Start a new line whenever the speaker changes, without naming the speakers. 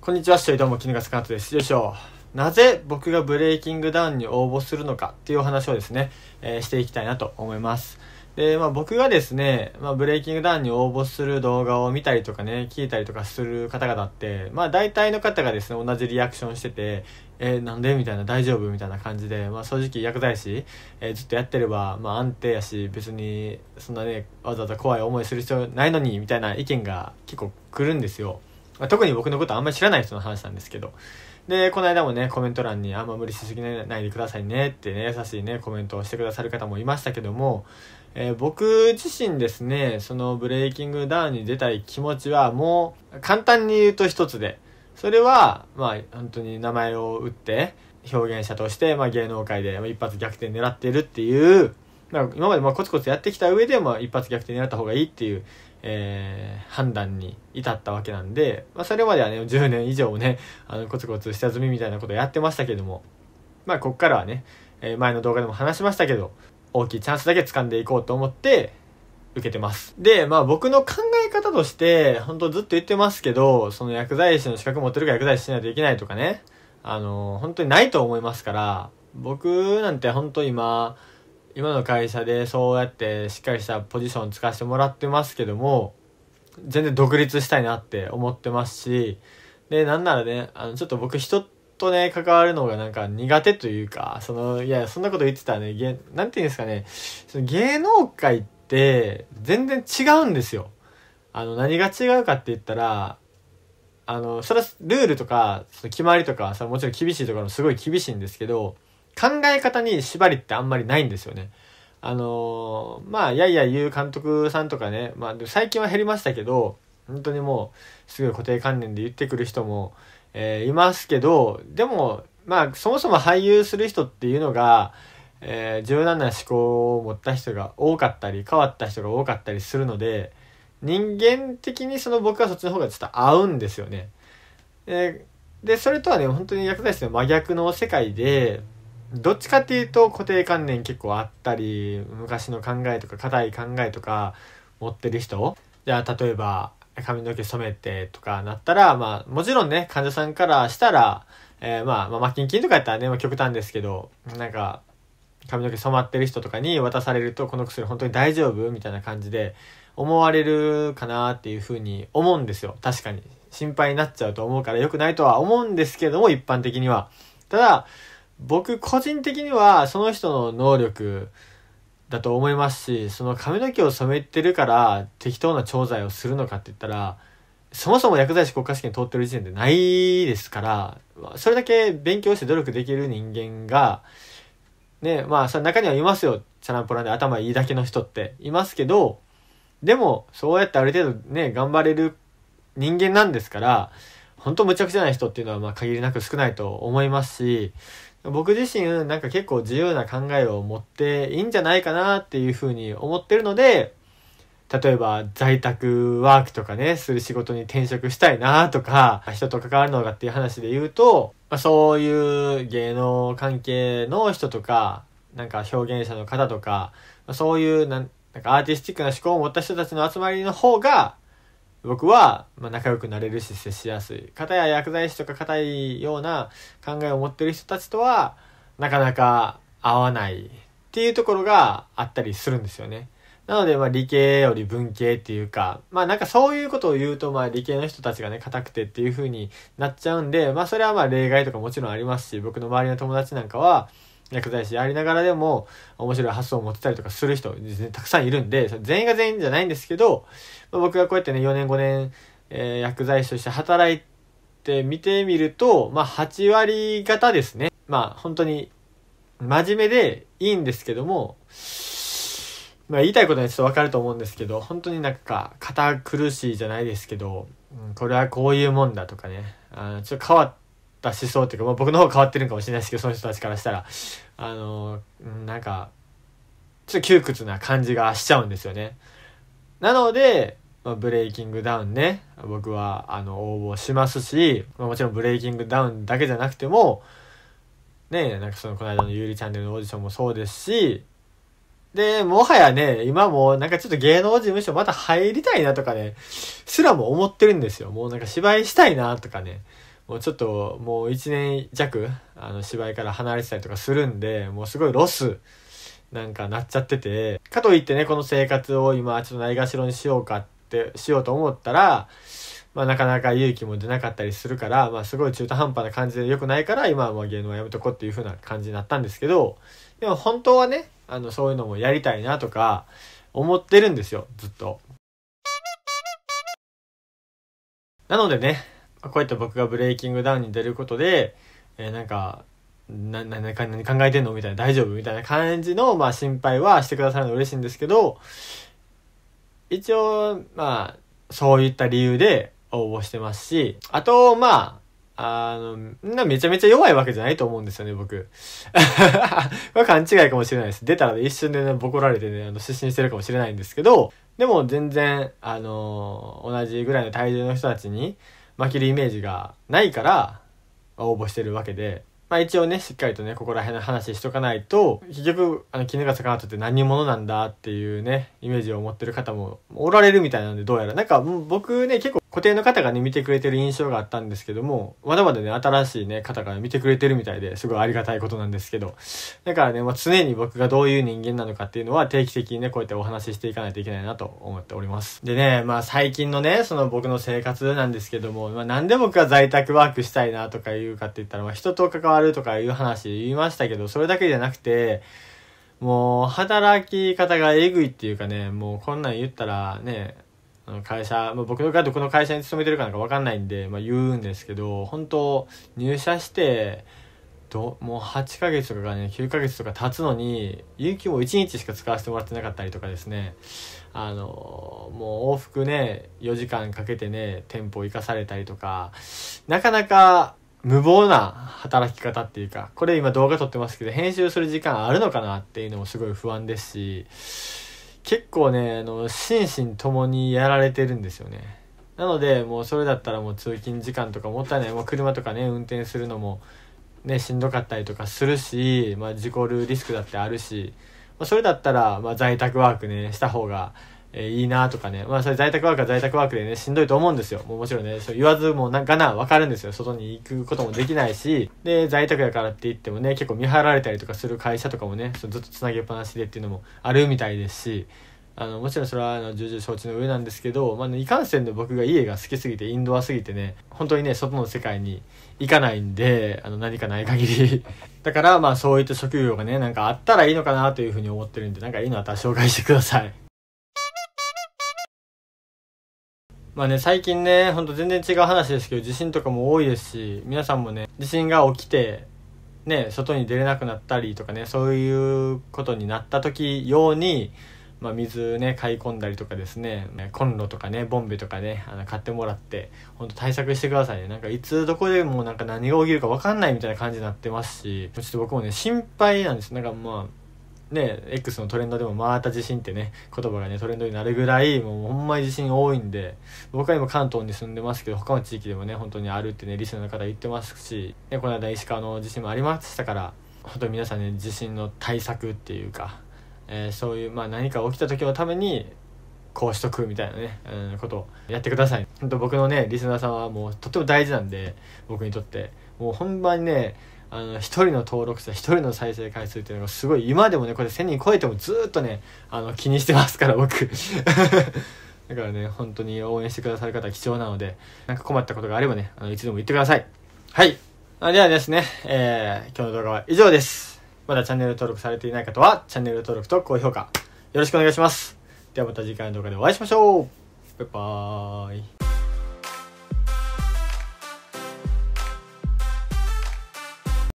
こんにちは、しとりどうも、絹がスカートです。よいしょ。なぜ僕がブレイキングダウンに応募するのかっていうお話をですね、えー、していきたいなと思います。で、まあ僕がですね、まあブレイキングダウンに応募する動画を見たりとかね、聞いたりとかする方々って、まあ大体の方がですね、同じリアクションしてて、えー、なんでみたいな、大丈夫みたいな感じで、まあ正直薬剤師、えー、ずっとやってれば、まあ安定やし、別にそんなね、わざわざ怖い思いする必要ないのに、みたいな意見が結構来るんですよ。まあ、特に僕のことあんまり知らない人の話なんですけど。で、この間もね、コメント欄にあんま無理しすぎないでくださいねってね、優しいね、コメントをしてくださる方もいましたけども、えー、僕自身ですね、そのブレイキングダウンに出たい気持ちはもう簡単に言うと一つで、それは、まあ本当に名前を打って表現者として、まあ芸能界で一発逆転狙ってるっていうだから今までまあコツコツやってきた上でまあ一発逆転狙った方がいいっていう、えー、判断に至ったわけなんで、まあ、それまではね10年以上もねあのコツコツ下積みみたいなことやってましたけどもまあこっからはね、えー、前の動画でも話しましたけど大きいチャンスだけ掴んでいこうと思って受けてます。で、まあ僕の考え方として、本当ずっと言ってますけど、その薬剤師の資格持ってるから薬剤師しないといけないとかね、あの、本当にないと思いますから、僕なんて本当今、今の会社でそうやってしっかりしたポジションつかせてもらってますけども全然独立したいなって思ってますしでなんならねあのちょっと僕人とね関わるのがなんか苦手というかそのいやそんなこと言ってたらね何なんて言うんですかねその芸能界って全然違うんですよ。あの何が違うかって言ったらあのそれはルールとかその決まりとかそれもちろん厳しいとろもすごい厳しいんですけど考え方に縛りってあんまりないんですよね。あのー、まあ、やいや言う監督さんとかね、まあ、最近は減りましたけど、本当にもう、すぐ固定観念で言ってくる人も、えー、いますけど、でも、まあ、そもそも俳優する人っていうのが、えー、柔軟な思考を持った人が多かったり、変わった人が多かったりするので、人間的にその僕はそっちの方がちょっと合うんですよね。で、それとはね、本当に薬剤師の真逆の世界で、どっちかっていうと固定観念結構あったり昔の考えとか固い考えとか持ってる人じゃあ例えば髪の毛染めてとかなったらまあもちろんね患者さんからしたら、えー、まあ、まあ、マキンキンとかやったらね、極端ですけどなんか髪の毛染まってる人とかに渡されるとこの薬本当に大丈夫みたいな感じで思われるかなっていうふうに思うんですよ確かに心配になっちゃうと思うから良くないとは思うんですけども一般的にはただ僕個人的にはその人の能力だと思いますしその髪の毛を染めてるから適当な調剤をするのかって言ったらそもそも薬剤師国家試験通ってる時点でないですからそれだけ勉強して努力できる人間がねまあその中にはいますよチャランポランで頭いいだけの人っていますけどでもそうやってある程度ね頑張れる人間なんですから本当むちゃくちゃな人っていうのはまあ限りなく少ないと思いますし僕自身なんか結構自由な考えを持っていいんじゃないかなっていうふうに思ってるので例えば在宅ワークとかねする仕事に転職したいなとか人と関わるのがっていう話で言うと、まあ、そういう芸能関係の人とかなんか表現者の方とか、まあ、そういうなんなんかアーティスティックな思考を持った人たちの集まりの方が僕は、まあ、仲良くなれるし接しやすい。方や薬剤師とか硬いような考えを持ってる人たちとは、なかなか合わないっていうところがあったりするんですよね。なので、まあ、理系より文系っていうか、まあ、なんかそういうことを言うと、まあ、理系の人たちがね、硬くてっていう風になっちゃうんで、まあ、それはまあ、例外とかもちろんありますし、僕の周りの友達なんかは、薬剤師やりながらでも面白い発想を持ってたりとかする人ですね、たくさんいるんで、全員が全員じゃないんですけど、まあ、僕がこうやってね、4年5年、えー、薬剤師として働いて見てみると、まあ8割方ですね。まあ本当に真面目でいいんですけども、まあ言いたいことはちょっとわかると思うんですけど、本当になんか堅苦しいじゃないですけど、うん、これはこういうもんだとかね、あちょっと変わった思想っていうか、まあ、僕の方変わってるかもしれないですけどその人たちからしたらあのなんかちょっと窮屈な感じがしちゃうんですよね。なので、まあ、ブレイキングダウンね僕はあの応募しますし、まあ、もちろんブレイキングダウンだけじゃなくてもねなんかそのこの間のゆうりチャンネルのオーディションもそうですしで、もはやね、今もなんかちょっと芸能事務所また入りたいなとかね、すらも思ってるんですよ。もうなんか芝居したいなとかね。もうちょっともう1年弱あの芝居から離れてたりとかするんでもうすごいロスなんかなっちゃっててかといってねこの生活を今ちょっとないがしろにしようかってしようと思ったらまあ、なかなか勇気も出なかったりするから、まあ、すごい中途半端な感じで良くないから今はもう芸能やめとこうっていう風な感じになったんですけどでも本当はねあのそういうのもやりたいなとか思ってるんですよずっと。なのでねこうやって僕がブレイキングダウンに出ることで、えー、なんかななな何考えてんのみたいな大丈夫みたいな感じの、まあ、心配はしてくださるの嬉しいんですけど一応まあそういった理由で応募してますしあとまああのなめちゃめちゃ弱いわけじゃないと思うんですよね僕 はれ勘違いかもしれないです出たら、一瞬でねボコられてねあの失神してるかもしれないんですけどでも全然あの同じぐらいの体重の人たちに負けるイメージがないから応募してるわけで、まあ一応ね、しっかりとね、ここら辺の話しとかないと、結局、あの、絹笠かなとって何者なんだっていうね、イメージを持ってる方もおられるみたいなんで、どうやら。なんか、僕ね、結構固定の方がね、見てくれてる印象があったんですけども、まだまだね、新しいね、方が見てくれてるみたいですごいありがたいことなんですけど、だからね、まあ、常に僕がどういう人間なのかっていうのは定期的にね、こうやってお話ししていかないといけないなと思っております。でね、まあ最近のね、その僕の生活なんですけども、まあなんで僕が在宅ワークしたいなとか言うかって言ったら、まあ人と関わるとかいう話言いましたけど、それだけじゃなくて、もう働き方がえぐいっていうかね、もうこんなん言ったらね、会社、まあ、僕がどこの会社に勤めてるかなんか分かんないんで、まあ、言うんですけど本当入社してどもう8ヶ月とかがね9ヶ月とか経つのに有給も1日しか使わせてもらってなかったりとかですねあのもう往復ね4時間かけてね店舗行かされたりとかなかなか無謀な働き方っていうかこれ今動画撮ってますけど編集する時間あるのかなっていうのもすごい不安ですし結構ねあの心身ともにやられてるんですよねなのでもうそれだったらもう通勤時間とかもったいないもう車とかね運転するのもねしんどかったりとかするし、まあ、事故るリスクだってあるし、まあ、それだったら、ま在宅ワークねした方がえー、いいなとかね、まあそれ在宅ワークは在宅ワークでね、しんどいと思うんですよ。もうもちろんね、そう言わずもなんかな、わかるんですよ。外に行くこともできないし、で、在宅やからって言ってもね、結構見張られたりとかする会社とかもね、そずっとつなげっぱなしでっていうのもあるみたいですし、あの、もちろんそれはあの重々承知の上なんですけど、まあ、ね、いかんせんで僕が家が好きすぎて、インドアすぎてね、本当にね、外の世界に行かないんで、あの、何かない限り だから、まあそういった職業がね、なんかあったらいいのかなというふうに思ってるんで、なんかいいのあったら紹介してください。まあね、最近ね、ほんと全然違う話ですけど、地震とかも多いですし、皆さんもね、地震が起きて、ね、外に出れなくなったりとかね、そういうことになった時用に、まあ、水ね、買い込んだりとかですね、コンロとかね、ボンベとかね、あの買ってもらって、ほんと対策してくださいね。なんかいつどこでもなんか何が起きるか分かんないみたいな感じになってますし、ちょっと僕もね、心配なんです。なんかまあ、ね X のトレンドでも「また地震」ってね言葉がねトレンドになるぐらいもうほんまに地震多いんで僕は今関東に住んでますけど他の地域でもね本当にあるってねリスナーの方言ってますし、ね、この間石川の地震もありましたから本当に皆さんね地震の対策っていうか、えー、そういう、まあ、何か起きた時のためにこうしとくみたいなね、うん、ことをやってください。本当僕のねリスナーさんはもうとっても大事なんで僕にとってもうほんまにねあの1人の登録者1人の再生回数っていうのがすごい今でもねこれ1000人超えてもずっとねあの気にしてますから僕 だからね本当に応援してくださる方貴重なのでなんか困ったことがあればねあのいつでも言ってくださいはいではですね、えー、今日の動画は以上ですまだチャンネル登録されていない方はチャンネル登録と高評価よろしくお願いしますではまた次回の動画でお会いしましょうバイバーイ